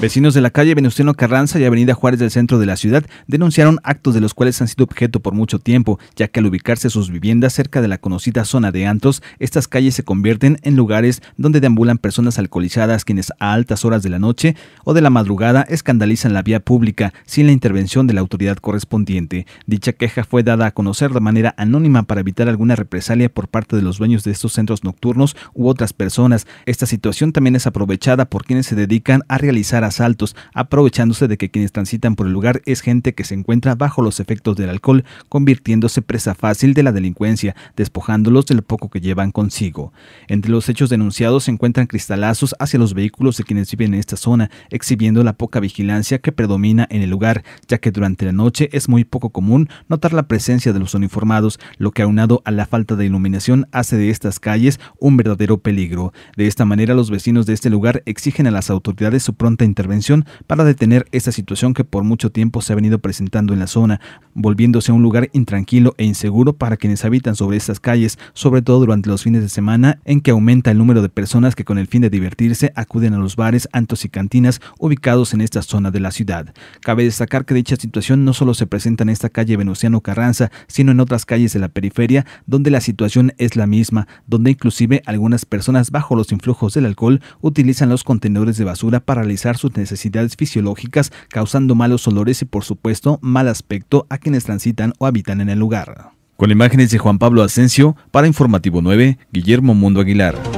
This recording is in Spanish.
Vecinos de la calle Venustiano Carranza y Avenida Juárez del centro de la ciudad denunciaron actos de los cuales han sido objeto por mucho tiempo, ya que al ubicarse sus viviendas cerca de la conocida zona de Antos, estas calles se convierten en lugares donde deambulan personas alcoholizadas quienes a altas horas de la noche o de la madrugada escandalizan la vía pública sin la intervención de la autoridad correspondiente. Dicha queja fue dada a conocer de manera anónima para evitar alguna represalia por parte de los dueños de estos centros nocturnos u otras personas. Esta situación también es aprovechada por quienes se dedican a realizar asaltos, aprovechándose de que quienes transitan por el lugar es gente que se encuentra bajo los efectos del alcohol, convirtiéndose presa fácil de la delincuencia, despojándolos del poco que llevan consigo. Entre los hechos denunciados se encuentran cristalazos hacia los vehículos de quienes viven en esta zona, exhibiendo la poca vigilancia que predomina en el lugar, ya que durante la noche es muy poco común notar la presencia de los uniformados, lo que aunado a la falta de iluminación hace de estas calles un verdadero peligro. De esta manera los vecinos de este lugar exigen a las autoridades su pronta intervención para detener esta situación que por mucho tiempo se ha venido presentando en la zona, volviéndose a un lugar intranquilo e inseguro para quienes habitan sobre estas calles, sobre todo durante los fines de semana en que aumenta el número de personas que con el fin de divertirse acuden a los bares, antos y cantinas ubicados en esta zona de la ciudad. Cabe destacar que dicha situación no solo se presenta en esta calle Venusiano Carranza, sino en otras calles de la periferia donde la situación es la misma, donde inclusive algunas personas bajo los influjos del alcohol utilizan los contenedores de basura para realizar sus necesidades fisiológicas, causando malos olores y por supuesto mal aspecto a quienes transitan o habitan en el lugar. Con imágenes de Juan Pablo Asensio, para Informativo 9, Guillermo Mundo Aguilar.